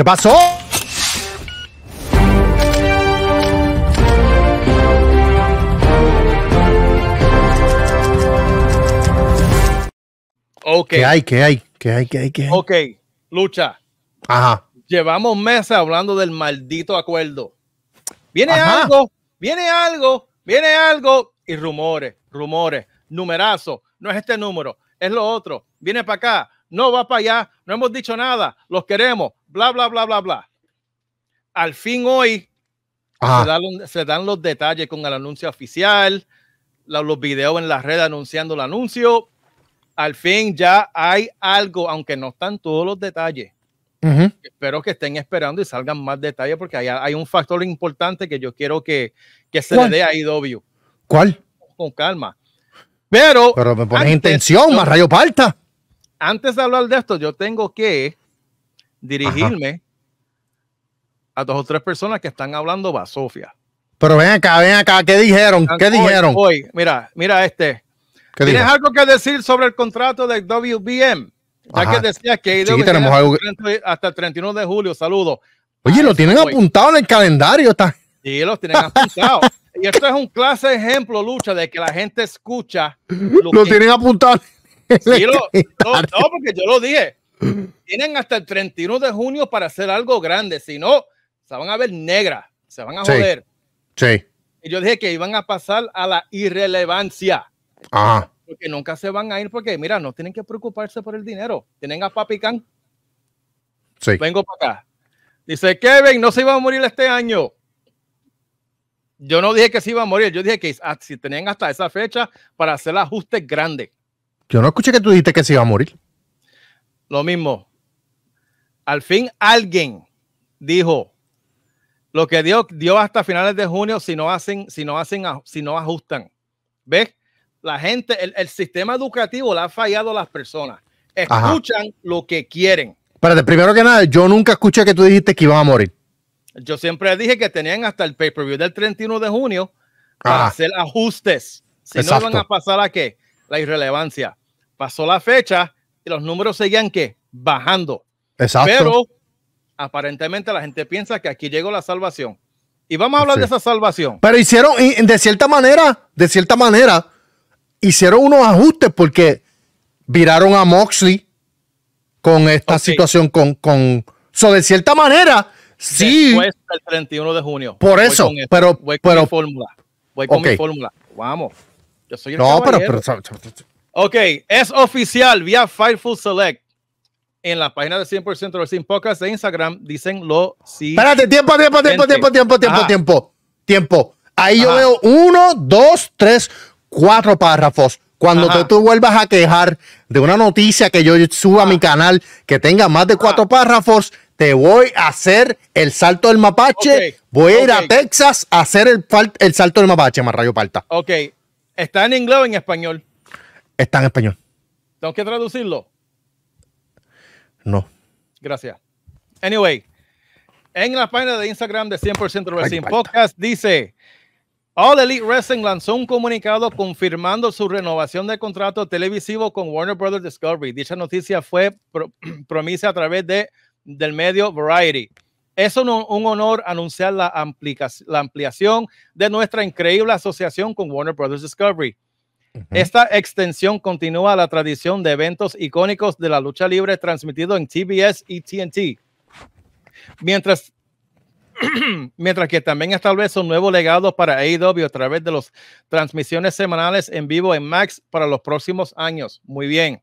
¿Qué pasó? Okay. ¿Qué hay? ¿Qué hay? ¿Qué hay? ¿Qué hay? ¿Qué hay? Ok, lucha. Ajá. Llevamos meses hablando del maldito acuerdo. Viene algo, viene algo, viene algo y rumores, rumores, numerazo. No es este número, es lo otro. Viene para acá, no va para allá, no hemos dicho nada, los queremos, bla, bla, bla, bla, bla. Al fin hoy se dan, los detalles con el anuncio oficial, los videos en la red anunciando el anuncio. Al fin ya hay algo, aunque no están todos los detalles. Espero que estén esperando y salgan más detalles porque hay, un factor importante que yo quiero que, se le dé ahí IW. ¿Cuál? Con calma. Pero, Pero me pones intención, más rayo antes de hablar de esto, yo tengo que dirigirme a dos o tres personas que están hablando Va, Sofía. Pero ven acá, ven acá, ¿qué dijeron? ¿Qué dijeron? Hoy, mira, mira este. ¿Tienes algo que decir sobre el contrato de WBM? Ya que decías que tenemos hasta el 31 de julio, saludos. Oye, ah, lo tienen apuntado en el calendario. Está... Sí, lo tienen apuntado. y esto es un clase ejemplo, Lucha, de que la gente escucha. Lo, tienen apuntado. no, porque yo lo dije. Tienen hasta el 31 de junio para hacer algo grande. Si no, se van a ver negras. Se van a joder. Sí. Y yo dije que iban a pasar a la irrelevancia. Ajá. Porque nunca se van a ir porque, mira, no tienen que preocuparse por el dinero. Tienen a Papi Can. Sí. Vengo para acá. Dice Kevin, no se iba a morir este año. Yo no dije que se iba a morir, yo dije que ah, si tenían hasta esa fecha para hacer ajustes grandes. Yo no escuché que tú dijiste que se iba a morir. Lo mismo. Al fin alguien dijo lo que dio, dio hasta finales de junio si no hacen, si no hacen, si no ajustan. ¿Ves? La gente, el, sistema educativo le ha fallado a las personas. Escuchan lo que quieren. de primero que nada, yo nunca escuché que tú dijiste que iban a morir. Yo siempre dije que tenían hasta el pay-per-view del 31 de junio para ah. hacer ajustes. Si no, van a pasar a qué? La irrelevancia pasó la fecha y los números seguían que bajando. Exacto. Pero aparentemente la gente piensa que aquí llegó la salvación. Y vamos a hablar de esa salvación. Pero hicieron, de cierta manera, de cierta manera, hicieron unos ajustes porque viraron a Moxley con esta situación, con, con... So, de cierta manera, sí. Después del 31 de junio. Por eso, pero... pero, fórmula. Voy con mi fórmula. Vamos. Yo soy el no, pero Ok, es oficial vía Fireful Select. En la página de 100% Sin Podcast de Instagram dicen lo siguiente Espérate, tiempo, tiempo, tiempo, tiempo, tiempo, tiempo, tiempo, Ahí yo veo uno, dos, tres, cuatro párrafos. Cuando tú, vuelvas a quejar de una noticia que yo suba a mi canal que tenga más de cuatro párrafos, te voy a hacer el salto del mapache. Voy a ir a Texas a hacer el, el salto del mapache, Marrayo Palta. Ok, está en inglés o en español. Está en español. ¿Tengo que traducirlo? No. Gracias. Anyway, en la página de Instagram de 100% Wrestling Podcast dice, All Elite Wrestling lanzó un comunicado confirmando su renovación de contrato televisivo con Warner Brothers Discovery. Dicha noticia fue promisa a través de, del medio Variety. Es un, un honor anunciar la ampliación de nuestra increíble asociación con Warner Brothers Discovery. Esta extensión continúa la tradición de eventos icónicos de la lucha libre transmitido en TBS y TNT. Mientras, mientras que también establece un nuevo legado para AEW a través de las transmisiones semanales en vivo en Max para los próximos años. Muy bien.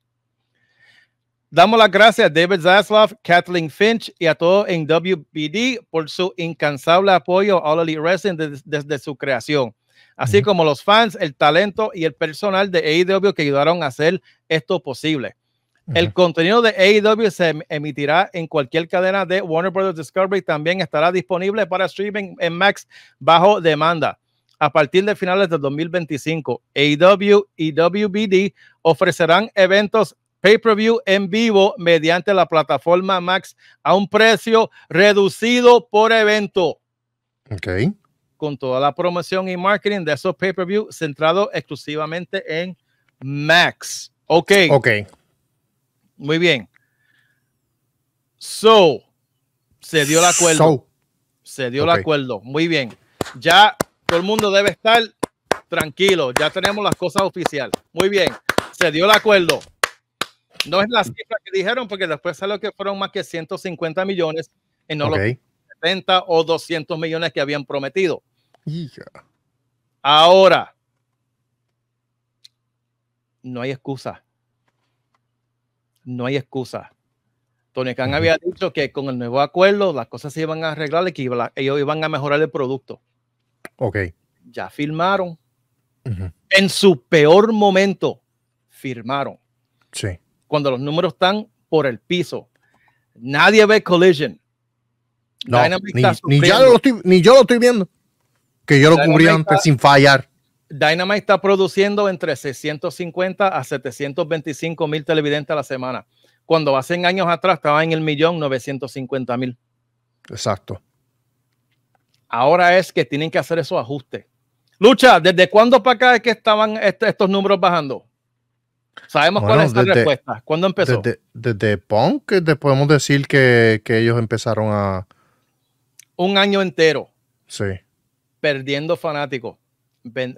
Damos las gracias a David Zaslav, Kathleen Finch y a todos en WBD por su incansable apoyo a All Elite Wrestling desde su creación así como los fans, el talento y el personal de AEW que ayudaron a hacer esto posible. El contenido de AEW se em, emitirá en cualquier cadena de Warner Bros. Discovery. También estará disponible para streaming en Max bajo demanda a partir de finales de 2025. AEW y WBD ofrecerán eventos pay-per-view en vivo mediante la plataforma Max a un precio reducido por evento. Ok con toda la promoción y marketing de esos pay-per-view centrado exclusivamente en Max. Ok. Ok. Muy bien. So, se dio el acuerdo. Se dio el acuerdo. Muy bien. Ya todo el mundo debe estar tranquilo. Ya tenemos las cosas oficiales. Muy bien. Se dio el acuerdo. No es la mm. cifra que dijeron, porque después salió que fueron más que 150 millones y no los 70 o 200 millones que habían prometido. Ahora, no hay excusa. No hay excusa. Tony Khan había dicho que con el nuevo acuerdo las cosas se iban a arreglar y que ellos iban a mejorar el producto. Ok. Ya firmaron. En su peor momento, firmaron. Sí. Cuando los números están por el piso. Nadie ve Collision. No, ni yo lo estoy viendo que yo lo cubrí antes sin fallar. Dynamite está produciendo entre 650 a 725 mil televidentes a la semana. Cuando hace años atrás estaba en el millón 950 mil. Exacto. Ahora es que tienen que hacer esos ajustes. Lucha, ¿desde cuándo para acá es que estaban estos números bajando? Sabemos cuál es la respuesta. ¿Cuándo empezó? Desde, desde Punk podemos decir que, que ellos empezaron a... Un año entero. Sí perdiendo fanáticos,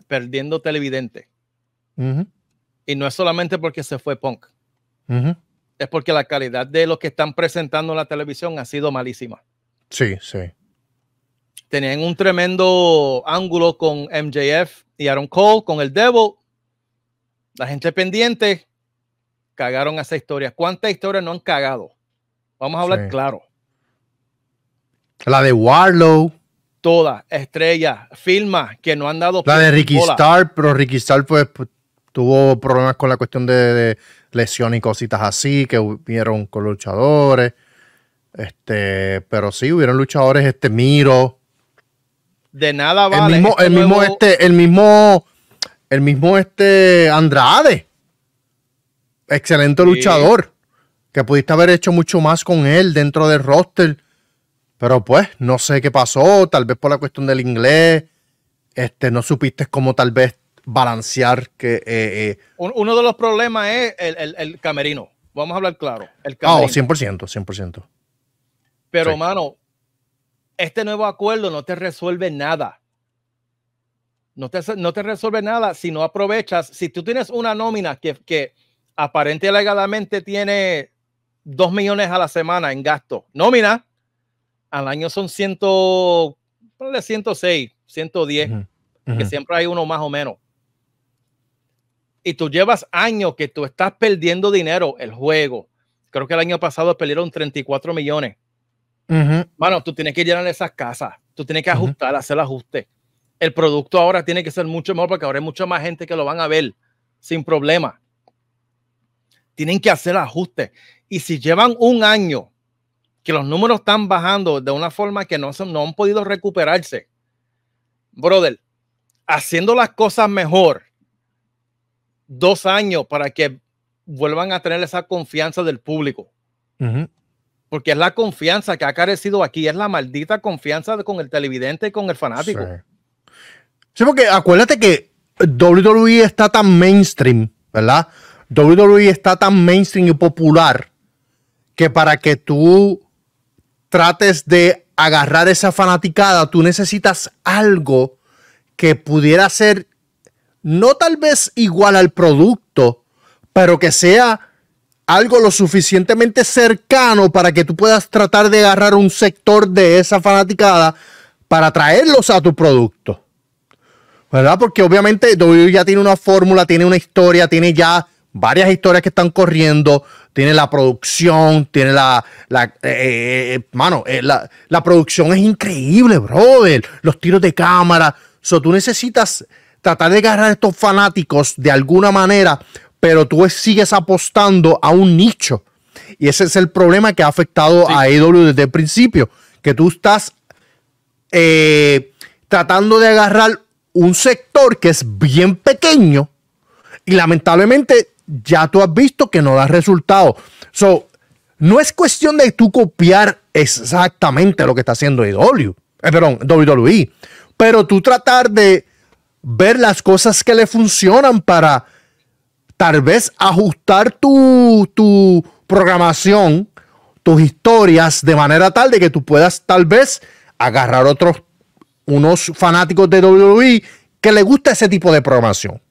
perdiendo televidentes. Y no es solamente porque se fue punk. Es porque la calidad de los que están presentando en la televisión ha sido malísima. Sí, sí. Tenían un tremendo ángulo con MJF y Aaron Cole, con el Devil. La gente pendiente cagaron esa historia. ¿Cuántas historias no han cagado? Vamos a hablar claro. La de Warlow todas estrellas, firmas que no han dado. La de Ricky Starr, pero Ricky Star pues, tuvo problemas con la cuestión de, lesión y cositas así, que hubieron con luchadores. Este, pero sí, hubieron luchadores, este Miro. De nada vale. El mismo, el mismo, este, el mismo, el mismo este Andrade. Excelente luchador. Que pudiste haber hecho mucho más con él dentro del roster pero pues, no sé qué pasó, tal vez por la cuestión del inglés, este, no supiste cómo tal vez balancear que... Eh, eh, uno de los problemas es el, camerino, vamos a hablar claro. El ah, oh, camerino. Oh, 100%, 100%. Pero, mano, este nuevo acuerdo no te resuelve nada. No te, no te resuelve nada si no aprovechas, si tú tienes una nómina que, que aparente legalmente tiene dos millones a la semana en gasto, nómina, al año son 100, 106, 110, que siempre hay uno más o menos. Y tú llevas años que tú estás perdiendo dinero el juego. Creo que el año pasado perdieron 34 millones. Bueno, tú tienes que llenar esas casas, tú tienes que ajustar, hacer el ajuste. El producto ahora tiene que ser mucho mejor porque ahora hay mucha más gente que lo van a ver sin problema. Tienen que hacer ajustes. Y si llevan un año que los números están bajando de una forma que no, no han podido recuperarse. Brother, haciendo las cosas mejor, dos años para que vuelvan a tener esa confianza del público. Porque es la confianza que ha carecido aquí, es la maldita confianza con el televidente y con el fanático. sí. porque acuérdate que WWE está tan mainstream, ¿verdad? WWE está tan mainstream y popular que para que tú trates de agarrar esa fanaticada, tú necesitas algo que pudiera ser no tal vez igual al producto, pero que sea algo lo suficientemente cercano para que tú puedas tratar de agarrar un sector de esa fanaticada para traerlos a tu producto. ¿Verdad? Porque obviamente ya tiene una fórmula, tiene una historia, tiene ya varias historias que están corriendo, tiene la producción, tiene la, la eh, eh, eh, mano, la, producción es increíble, brother, los tiros de cámara, so, tú necesitas tratar de agarrar a estos fanáticos de alguna manera, pero tú sigues apostando a un nicho. Y ese es el problema que ha afectado a AEW desde el principio, que tú estás tratando de agarrar un sector que es bien pequeño y lamentablemente ya tú has visto que no da resultado. So, no es cuestión de tú copiar exactamente lo que está haciendo WWE, eh, pero tú tratar de ver las cosas que le funcionan para tal vez ajustar tu, tu programación, tus historias, de manera tal de que tú puedas tal vez agarrar otros, unos fanáticos de WWE que le gusta ese tipo de programación.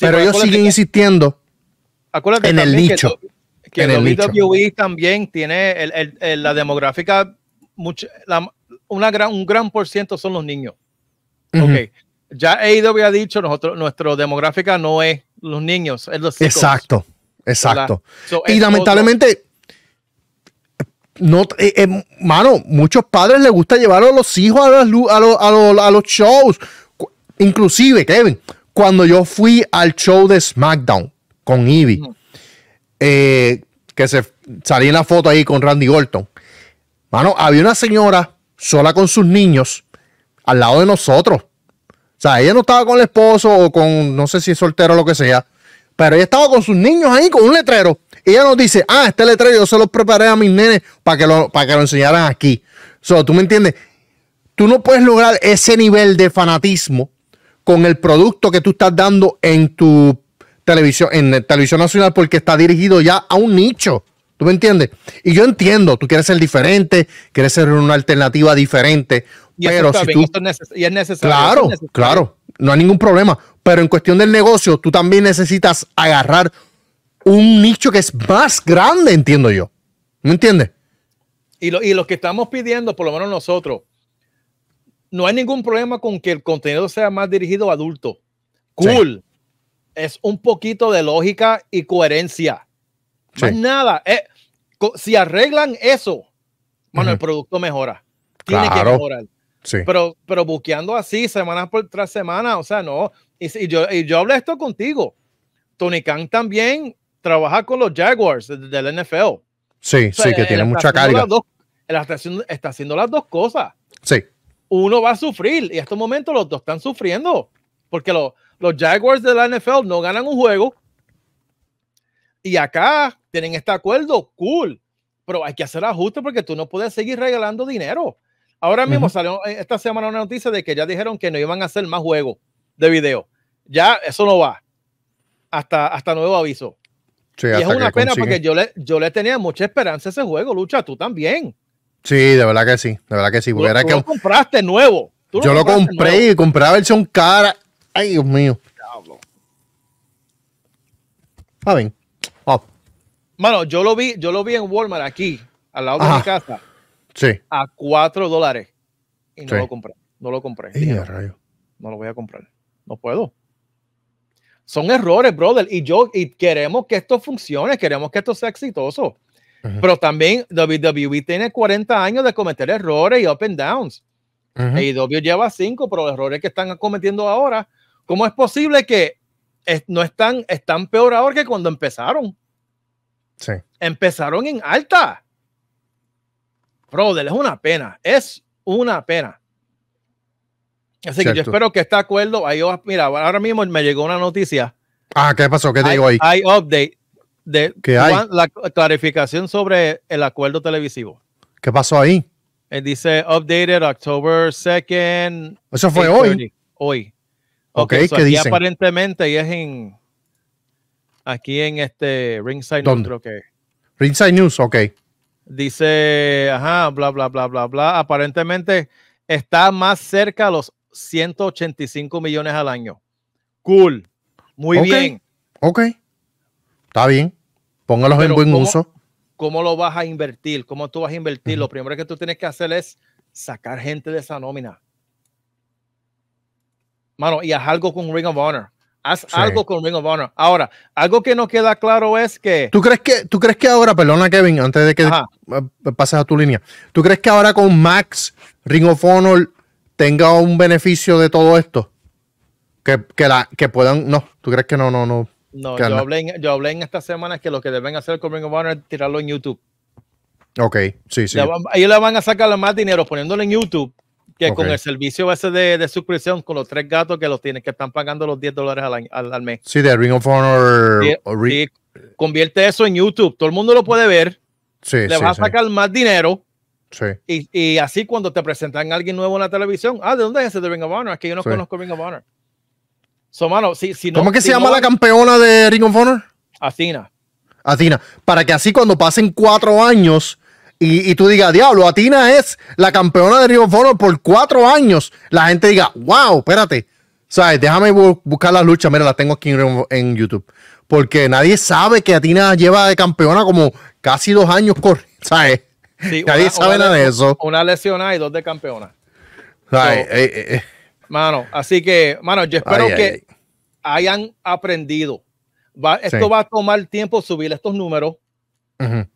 pero ellos siguen insistiendo en el nicho. Que, en el WWE también tiene la demográfica, mucho, una un gran por ciento son los niños. ya he ido Ya AEW ha dicho, nosotros, nuestro demográfica no es los niños, es los Exacto, exacto. y lamentablemente, no, eh, eh, mano, muchos padres les gusta llevar a los hijos a los shows. Inclusive, Kevin, cuando yo fui al show de SmackDown, con Ivy. Eh, que se salía en la foto ahí con Randy Orton. Mano, había una señora sola con sus niños al lado de nosotros. O sea, ella no estaba con el esposo o con, no sé si es soltero o lo que sea, pero ella estaba con sus niños ahí con un letrero. Y ella nos dice, ah, este letrero yo se lo preparé a mis nenes para que lo, para que lo enseñaran aquí. So, ¿Tú me entiendes? Tú no puedes lograr ese nivel de fanatismo con el producto que tú estás dando en tu televisión, en televisión nacional porque está dirigido ya a un nicho. ¿Tú me entiendes? Y yo entiendo, tú quieres ser diferente, quieres ser una alternativa diferente, pero si tú... necesario. Claro, claro, no hay ningún problema. Pero en cuestión del negocio, tú también necesitas agarrar un nicho que es más grande, entiendo yo. ¿Me entiendes? Y, lo, y los que estamos pidiendo, por lo menos nosotros, no hay ningún problema con que el contenido sea más dirigido a adultos. Cool es un poquito de lógica y coherencia. Más nada. Eh, si arreglan eso, bueno, el producto mejora. Tiene que mejorar. Sí. Pero, pero buqueando así, semana por tras semana, o sea, no. Y, yo, y yo hablé esto contigo. Tony Khan también trabaja con los Jaguars del NFL. Sí, sí, que tiene mucha carga. está haciendo, las dos cosas. Sí. Uno va a sufrir y en estos momentos los dos están sufriendo porque los los Jaguars de la NFL no ganan un juego. Y acá tienen este acuerdo, cool. Pero hay que hacer ajustes porque tú no puedes seguir regalando dinero. Ahora mismo salió eh, esta semana una noticia de que ya dijeron que no iban a hacer más juegos de video. Ya eso no va. Hasta, hasta nuevo aviso. y es una pena porque yo le, yo le tenía mucha esperanza a ese juego, Lucha, tú también. Sí, de verdad que sí, de verdad que sí. tú, compraste nuevo. yo lo compré y compré la versión cara Ay, Dios mío. ver. Mano, yo lo vi, yo lo vi en Walmart aquí, al lado de mi casa. Sí. A cuatro dólares. Y no lo compré. No lo compré. no, lo voy a comprar. No puedo. Son errores, brother. Y yo, y queremos que esto funcione, queremos que esto sea exitoso. Pero también WWE tiene 40 años de cometer errores y up and downs. Y W lleva cinco, pero los errores que están cometiendo ahora ¿Cómo es posible que no están, están peor ahora que cuando empezaron? Sí. Empezaron en alta. Brother, es una pena. Es una pena. Así que yo espero que este acuerdo. Ahí, mira, ahora mismo me llegó una noticia. Ah, ¿qué pasó? ¿Qué te digo ahí? Hay update de ¿Qué hay? la clarificación sobre el acuerdo televisivo. ¿Qué pasó ahí? Él eh, dice updated October 2nd. Eso fue hoy. Hoy. Ok, okay aquí aparentemente y es en aquí en este Ringside News, que. Ringside News, ok. Dice, ajá, bla, bla, bla, bla, bla. Aparentemente está más cerca a los 185 millones al año. Cool. Muy bien. Ok. Está bien. Póngalos en buen uso. ¿Cómo lo vas a invertir? ¿Cómo tú vas a invertir? Lo primero que tú tienes que hacer es sacar gente de esa nómina mano, y haz algo con Ring of Honor. Haz algo con Ring of Honor. Ahora, algo que no queda claro es que. ¿Tú crees que, tú crees que ahora, perdona Kevin, antes de que eh, pases a tu línea, ¿tú crees que ahora con Max, Ring of Honor tenga un beneficio de todo esto? Que, que, la, que puedan. No, ¿tú crees que no, no, no? No, yo hablé, en, yo hablé en esta semana que lo que deben hacer con Ring of Honor es tirarlo en YouTube. Ok, sí, sí. Ahí ellos le van a sacar más dinero poniéndolo en YouTube que con el servicio ese de, suscripción, con los tres gatos que los tienes, que están pagando los 10 dólares al, mes. Sí, de Ring of Honor. Sí, convierte eso en YouTube. Todo el mundo lo puede ver. Sí, le vas a sacar más dinero. Sí. Y, así cuando te presentan a alguien nuevo en la televisión, ah, ¿de dónde es ese de Ring of Honor? Es que yo no conozco Ring of Honor. ¿Cómo que se llama la campeona de Ring of Honor? Athena. Athena. Para que así cuando pasen cuatro años y, tú digas, diablo, Atina es la campeona de Rio Foro por cuatro años, la gente diga, wow, espérate, ¿sabes? Déjame buscar las luchas, mira, la tengo aquí en, YouTube. Porque nadie sabe que Atina lleva de campeona como casi dos años, ¿sabes? nadie sabe nada de eso. Una lesionada y dos de campeona. ¿Sabes? Eh, eh, eh, mano, así que, mano, yo espero que hayan aprendido. esto va a tomar tiempo subir estos números. Ajá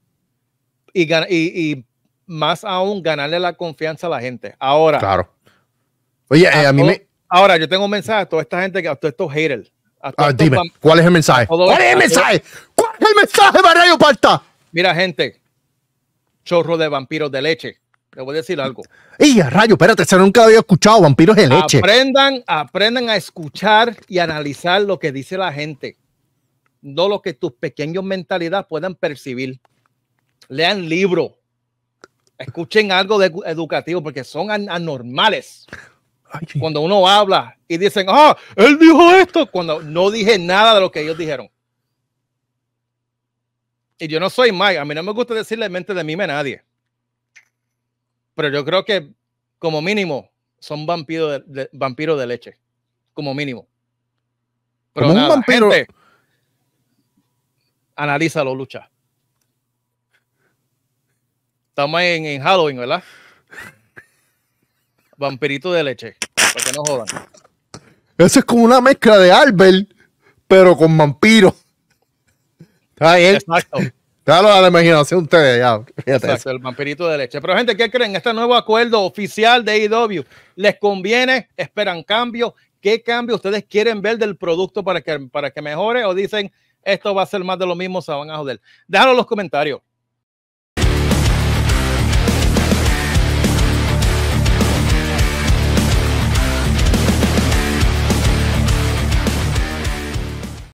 y, más aún ganarle la confianza a la gente. Ahora. Claro. Oye, eh, a, mí me... Ahora, yo tengo un mensaje a toda esta gente, a todos estos haters. Ah, dime, ¿cuál es el mensaje? ¿Cuál es el mensaje? ¿Cuál es el mensaje, rayo Mira, gente, chorro de vampiros de leche. Le voy a decir algo. Y rayo, espérate, nunca había escuchado vampiros de leche. Aprendan, aprendan a escuchar y analizar lo que dice la gente, no lo que tus pequeños mentalidades puedan percibir lean libro, escuchen algo de educativo porque son anormales. Cuando uno habla y dicen, ah, él dijo esto, cuando no dije nada de lo que ellos dijeron. Y yo no soy Mike, a mí no me gusta decirle mente de mí a nadie. Pero yo creo que como mínimo son vampiros de, de leche, como mínimo. Pero nada, un vampiro. analiza analízalo, lucha. Estamos en, Halloween, ¿verdad? Vampirito de leche. Para que no jodan. Eso es como una mezcla de Albert, pero con vampiro. Está bien. Exacto. Claro, a la imaginación ustedes ya. Exacto, el vampirito de leche. Pero gente, ¿qué creen? Este nuevo acuerdo oficial de IW, e ¿les conviene? ¿Esperan cambios? ¿Qué cambio ustedes quieren ver del producto para que, para que mejore? ¿O dicen esto va a ser más de lo mismo, se van a joder? Déjalo en los comentarios.